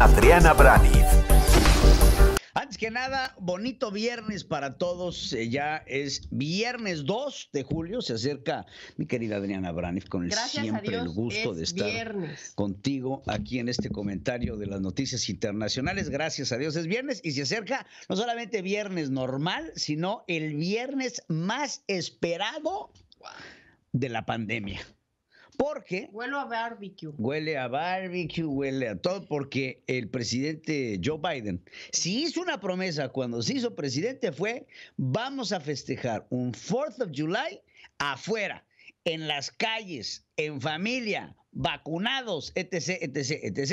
Adriana Braniff. Antes que nada, bonito viernes para todos. Eh, ya es viernes 2 de julio. Se acerca mi querida Adriana Braniff con el siempre el gusto de estar contigo aquí en este comentario de las noticias internacionales. Gracias a Dios es viernes y se acerca no solamente viernes normal, sino el viernes más esperado de la pandemia. Porque. Huele a barbecue. Huele a barbecue, huele a todo, porque el presidente Joe Biden, si hizo una promesa cuando se hizo presidente, fue: vamos a festejar un 4 of July afuera, en las calles, en familia, vacunados, etc., etc., etc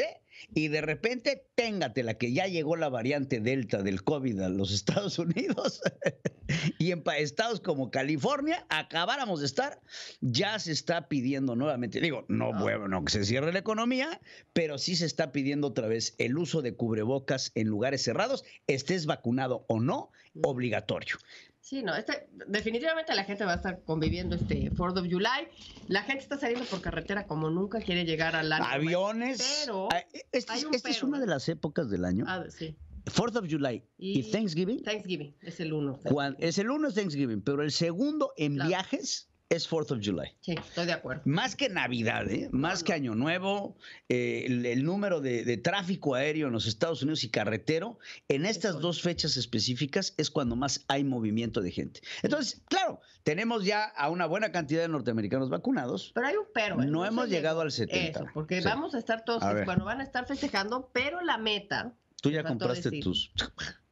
y de repente téngate la que ya llegó la variante Delta del COVID a los Estados Unidos y en estados como California acabáramos de estar, ya se está pidiendo nuevamente, digo, no, bueno, ah. que se cierre la economía, pero sí se está pidiendo otra vez el uso de cubrebocas en lugares cerrados, estés vacunado o no, mm. obligatorio. Sí, no, este, definitivamente la gente va a estar conviviendo este Fourth of July. La gente está saliendo por carretera como nunca, quiere llegar al año. Aviones. Pero. Ah, eh, esta, este, es una de las épocas del año. Ah, sí. Fourth of July y, Thanksgiving. Thanksgiving, es el uno. es el uno es Thanksgiving, pero el segundo en viajes es 4 of July. Sí, estoy de acuerdo. Más que Navidad, ¿eh? más que Año Nuevo, eh, el, número de, tráfico aéreo en los Estados Unidos y carretero, en estas dos fechas específicas es cuando más hay movimiento de gente. Entonces, claro, tenemos ya a una buena cantidad de norteamericanos vacunados. Pero hay un pero. ¿eh? No, hemos llegado al 70. porque vamos a estar todos, cuando van a estar festejando, pero la meta. Tú ya compraste tus.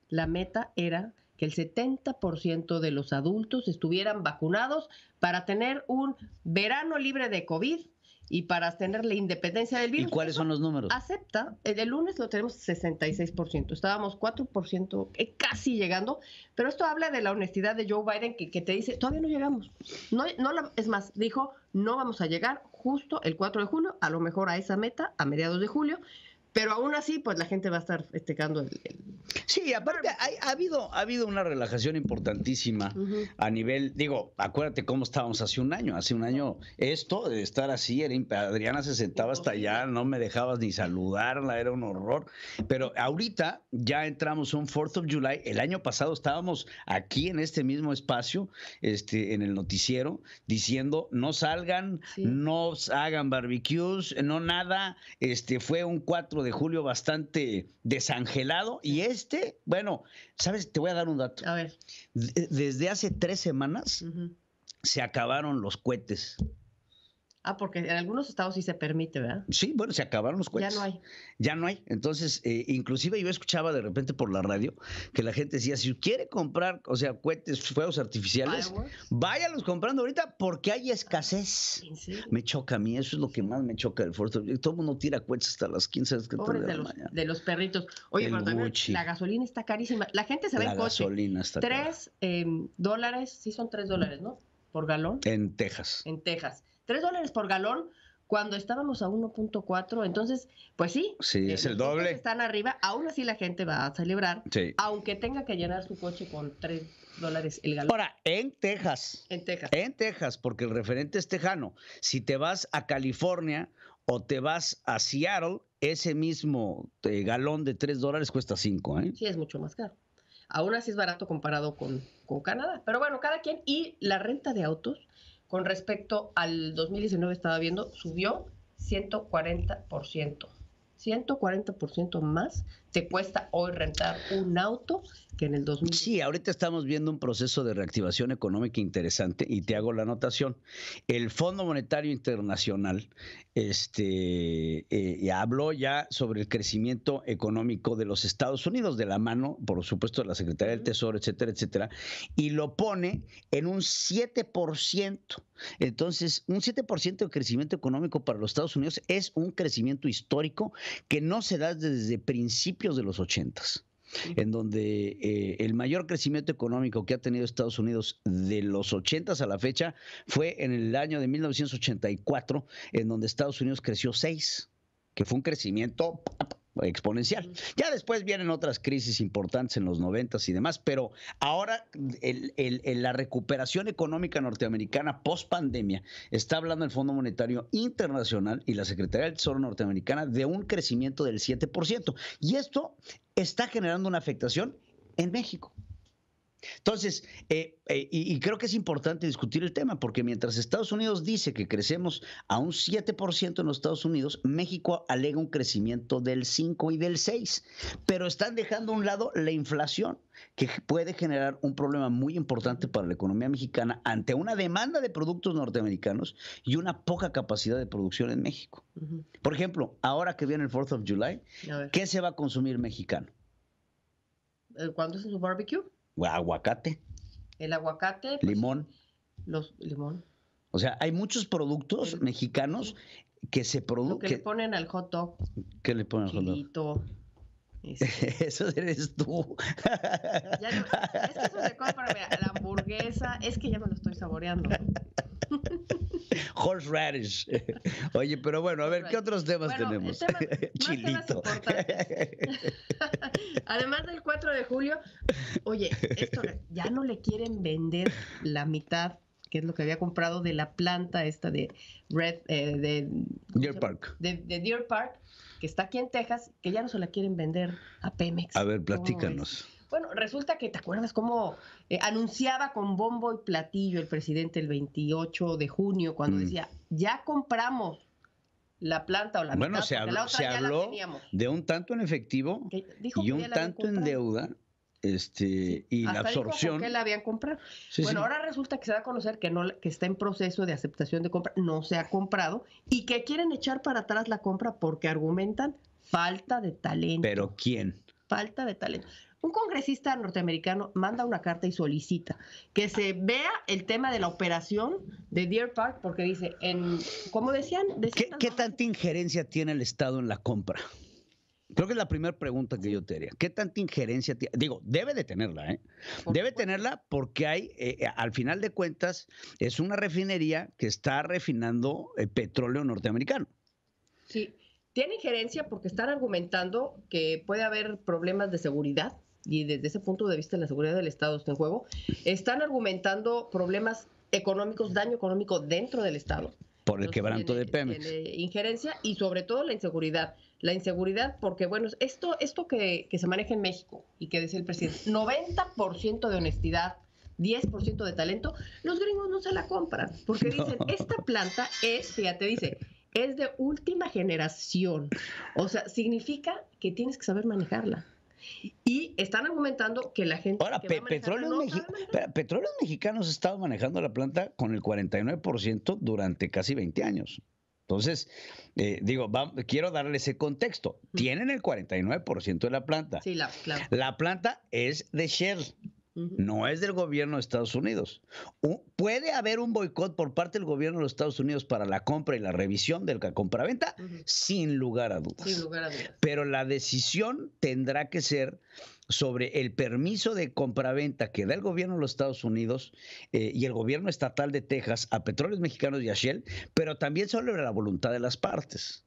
La meta era que el 70% de los adultos estuvieran vacunados para tener un verano libre de COVID y para tener la independencia del virus. ¿Y cuáles son los números? Acepta, el eh, lunes lo tenemos 66%, estábamos 4% eh, casi llegando, pero esto habla de la honestidad de Joe Biden que, te dice, todavía no llegamos. No, es más, dijo, no vamos a llegar justo el 4 de julio, a lo mejor a esa meta, a mediados de julio, pero aún así, pues la gente va a estar estecando. Sí, aparte ha, habido, ha habido una relajación importantísima a nivel, digo, acuérdate cómo estábamos hace un año, hace un año esto de estar así, era Adriana se sentaba hasta allá, no me dejabas ni saludarla, era un horror, pero ahorita ya entramos un 4th of July, el año pasado estábamos aquí en este mismo espacio, este, en el noticiero, diciendo no salgan, no hagan barbecues, no nada, este, fue un 4 de julio bastante desangelado y este, bueno, sabes, te voy a dar un dato. A ver. desde hace tres semanas se acabaron los cohetes Ah, porque en algunos estados sí se permite, ¿verdad? Sí, bueno, se acabaron los cohetes. Ya no hay. Ya no hay. Entonces, eh, inclusive yo escuchaba de repente por la radio que la gente decía, si quiere comprar, o sea, cohetes, fuegos artificiales, váyalos comprando ahorita porque hay escasez. Me choca a mí, eso es lo que más me choca del Ford. Todo el mundo tira cohetes hasta las 15 horas que de, los, de los perritos. Oye, el la gasolina está carísima. La gente se va en coche. La gasolina está Tres em, dólares, sí son tres dólares, ¿no? Por galón. En Texas. En Texas. 3 dólares por galón cuando estábamos a 1.4. Entonces, pues sí. Sí, es el doble. Están arriba, aún así la gente va a celebrar, aunque tenga que llenar su coche con 3 dólares el galón. Ahora, en Texas. En Texas. En Texas, porque el referente es tejano. Si te vas a California o te vas a Seattle, ese mismo eh, galón de 3 dólares cuesta 5. ¿eh? Sí, es mucho más caro. Aún así es barato comparado con, con Canadá. Pero bueno, cada quien. Y la renta de autos con respecto al 2019 estaba viendo, subió 140%. 140% más te cuesta hoy rentar un auto que en el 2000. Sí, ahorita estamos viendo un proceso de reactivación económica interesante y te hago la anotación. El Fondo Monetario Internacional este, eh, habló ya sobre el crecimiento económico de los Estados Unidos de la mano, por supuesto, de la Secretaría del Tesoro, etcétera, etcétera, y lo pone en un 7%. Entonces, un 7% de crecimiento económico para los Estados Unidos es un crecimiento histórico que no se da desde principios de los ochentas en donde eh, el mayor crecimiento económico que ha tenido Estados Unidos de los 80 a la fecha fue en el año de 1984, en donde Estados Unidos creció 6, que fue un crecimiento exponencial. Ya después vienen otras crisis importantes en los noventas y demás, pero ahora la recuperación económica norteamericana post pandemia está hablando el Fondo Monetario Internacional y la Secretaría del Tesoro norteamericana de un crecimiento del 7%. Y esto está generando una afectación en México. Entonces, eh, eh, y, creo que es importante discutir el tema, porque mientras Estados Unidos dice que crecemos a un 7% en los Estados Unidos, México alega un crecimiento del 5 y del 6, pero están dejando a un lado la inflación, que puede generar un problema muy importante para la economía mexicana ante una demanda de productos norteamericanos y una poca capacidad de producción en México. Por ejemplo, ahora que viene el 4 of July, ¿qué se va a consumir mexicano? Eh, ¿Cuándo es su barbecue? aguacate. El aguacate. Pues, limón. Los limón. O sea, hay muchos productos mexicanos que se producen. Que, le ponen al hot dog. le ponen al hot dog? Este. Eso eres tú. Ya no, es que eso se compra, la hamburguesa, es que ya me lo estoy saboreando radish. Oye, pero bueno, a ver, ¿qué otros temas tenemos? Chilito. Además del 4 de julio, oye, esto ya no le quieren vender la mitad que es lo que había comprado de la planta esta de Red eh, de Deer Park. De, de Deer Park, que está aquí en Texas, que ya no se la quieren vender a Pemex. A ver, platícanos. Bueno, resulta que, ¿te acuerdas cómo eh, anunciaba con bombo y platillo el presidente el 28 de junio cuando mm. decía, ya compramos la planta o la Bueno, se se habló de un tanto en efectivo y un tanto en deuda este y la absorción que la habían comprado. bueno, ahora resulta que se da a conocer que no que está en proceso de aceptación de compra, no se ha comprado y que quieren echar para atrás la compra porque argumentan falta de talento. Pero ¿quién? Falta de talento. Un congresista norteamericano manda una carta y solicita que se vea el tema de la operación de Deer Park, porque dice, en, como decían... ¿Qué, tanta injerencia tiene el Estado en la compra? Creo que es la primera pregunta que yo te haría. ¿Qué tanta injerencia tiene? Digo, debe de tenerla, ¿eh? Debe tenerla porque hay, eh, eh, al final de cuentas, es una refinería que está refinando el eh, petróleo norteamericano. Sí, tiene injerencia porque están argumentando que puede haber problemas de seguridad y desde ese punto de vista la seguridad del Estado está en juego, están argumentando problemas económicos, daño económico dentro del Estado. Por el quebranto de Pemex. injerencia y sobre todo la inseguridad. La inseguridad, porque bueno, esto, esto que, que se maneja en México y que decía el presidente, 90% de honestidad, 10% de talento, los gringos no se la compran, porque dicen, esta planta es, fíjate, dice, es de última generación. O sea, significa que tienes que saber manejarla. Y están argumentando que la gente. Ahora, petróleo Petróleos, Mexicanos ha estado manejando la planta con el 49% durante casi 20 años. Entonces, eh, digo, quiero darle ese contexto. Tienen el 49% de la planta. Sí, la, claro. la planta es de Shell. No es del gobierno de Estados Unidos. puede haber un boicot por parte del gobierno de los Estados Unidos para la compra y la revisión del la compra sin lugar a dudas. Pero la decisión tendrá que ser sobre el permiso de compraventa que da el gobierno de los Estados Unidos eh, y el gobierno estatal de Texas a Petróleos Mexicanos y a Shell, pero también sobre la voluntad de las partes.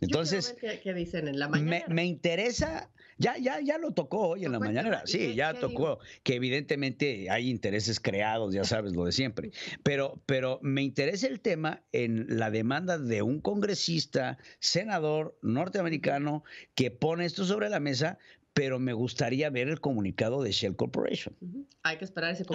Entonces, dicen en la me, interesa ya, ya, ya lo tocó hoy en la mañana. Sí, ya tocó. Que evidentemente hay intereses creados, ya sabes, lo de siempre. Pero, pero me interesa el tema en la demanda de un congresista, senador norteamericano, que pone esto sobre la mesa pero me gustaría ver el comunicado de Shell Corporation. Hay que esperar ese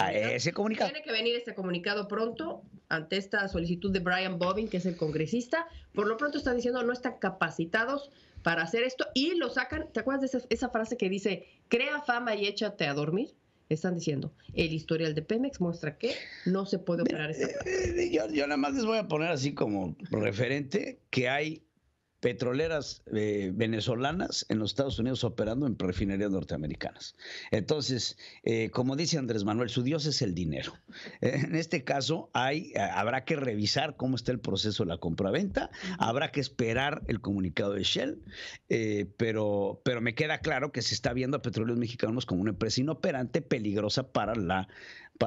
comunicado. Tiene que venir ese comunicado pronto ante esta solicitud de Brian Bobbin, que es el congresista. Por lo pronto están diciendo no están capacitados para hacer esto y lo sacan. ¿Te acuerdas de esa, frase que dice, crea fama y échate a dormir? Están diciendo, el historial de Pemex muestra que no se puede operar ese. yo nada más les voy a poner así como referente que hay petroleras eh, venezolanas en los Estados Unidos operando en refinerías norteamericanas. Entonces, eh, como dice Andrés Manuel, su dios es el dinero. En este caso, hay, eh, habrá que revisar cómo está el proceso de la compraventa, habrá que esperar el comunicado de Shell, pero, pero me queda claro que se está viendo a Petróleos Mexicanos como una empresa inoperante, peligrosa para la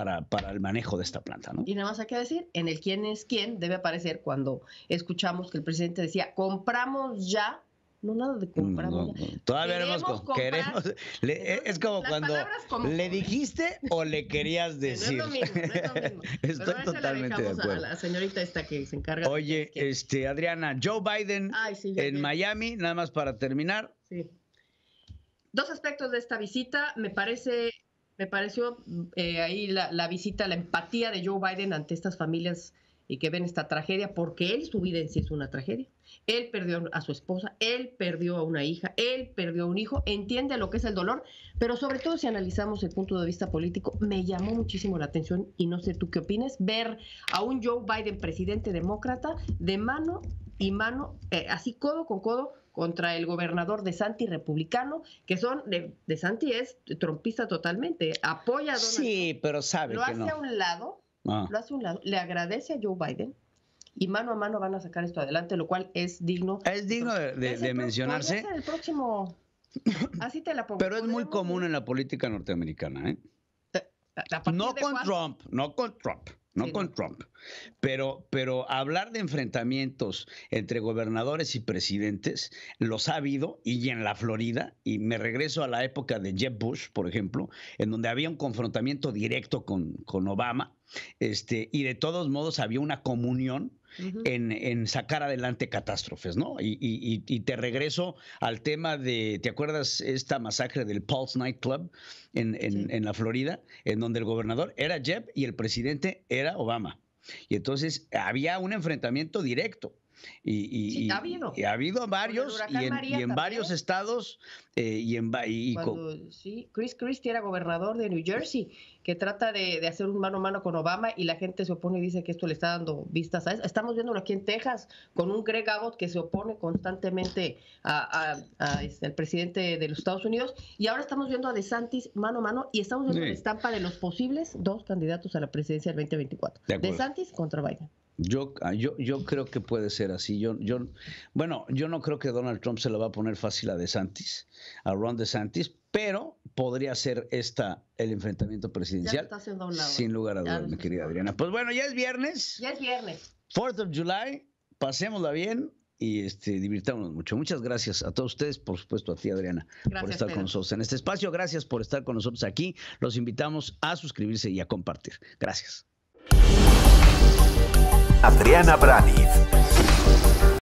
para, el manejo de esta planta. ¿no? Y nada más hay que decir, en el quién es quién debe aparecer cuando escuchamos que el presidente decía, compramos ya no nada de compramos ya, Todavía queremos, eh, es como cuando le dijiste o le querías decir. es lo mismo, Estoy totalmente de acuerdo. la señorita esta que se encarga. Oye, este Adriana, Joe Biden en Miami, nada más para terminar. Sí. Dos aspectos de esta visita me parece me pareció mm, eh, ahí la, visita, la empatía de Joe Biden ante estas familias y que ven esta tragedia, porque él, su vida en sí es una tragedia. Él perdió a su esposa, él perdió a una hija, él perdió a un hijo, entiende lo que es el dolor, pero sobre todo si analizamos el punto de vista político, me llamó muchísimo la atención, y no sé tú qué opines, ver a un Joe Biden presidente demócrata de mano y mano, eh, así codo con codo, contra el gobernador de Santi republicano, que son de, de Santi es trompista totalmente, apoya a Donald Sí, pero sabe lo hace a un lado, ah. lo hace a un lado, le agradece a Joe Biden y mano a mano van a sacar esto adelante, lo cual es digno. Es digno de, mencionarse. Así te la Pero es muy común en la política norteamericana, ¿eh? eh no con Trump, no con Trump no con Trump. Pero, pero hablar de enfrentamientos entre gobernadores y presidentes los ha habido y en la Florida, y me regreso a la época de Jeb Bush, por ejemplo, en donde había un confrontamiento directo con, con Obama, este, y de todos modos había una comunión en, sacar adelante catástrofes, ¿no? Y, te regreso al tema de, ¿te acuerdas esta masacre del Pulse Nightclub en, en la Florida, en donde el gobernador era Jeb y el presidente era Obama? Y entonces había un enfrentamiento directo y, ha habido. varios, y en, varios estados, eh, y en... Cuando, sí, Chris Christie era gobernador de New Jersey, que trata de, hacer un mano a mano con Obama y la gente se opone y dice que esto le está dando vistas a eso. Estamos viéndolo aquí en Texas con un Greg Abbott que se opone constantemente este, al a, presidente de los Estados Unidos y ahora estamos viendo a DeSantis mano a mano y estamos viendo la estampa de los posibles dos candidatos a la presidencia del 2024. De DeSantis contra Biden. Ah, yo, yo, creo que puede ser así. Yo, yo, bueno, yo no creo que Donald Trump se la va a poner fácil a Santis, a Ron DeSantis, pero podría ser esta el enfrentamiento presidencial. Sin lugar a dudas, mi querida Adriana. Pues bueno, ya es viernes. Ya es viernes. 4 of July, pasémosla bien y este, divirtámonos mucho. Muchas gracias a todos ustedes, por supuesto a ti, Adriana, por estar con nosotros en este espacio. Gracias por estar con nosotros aquí. Los invitamos a suscribirse y a compartir. Gracias. Adriana Brani.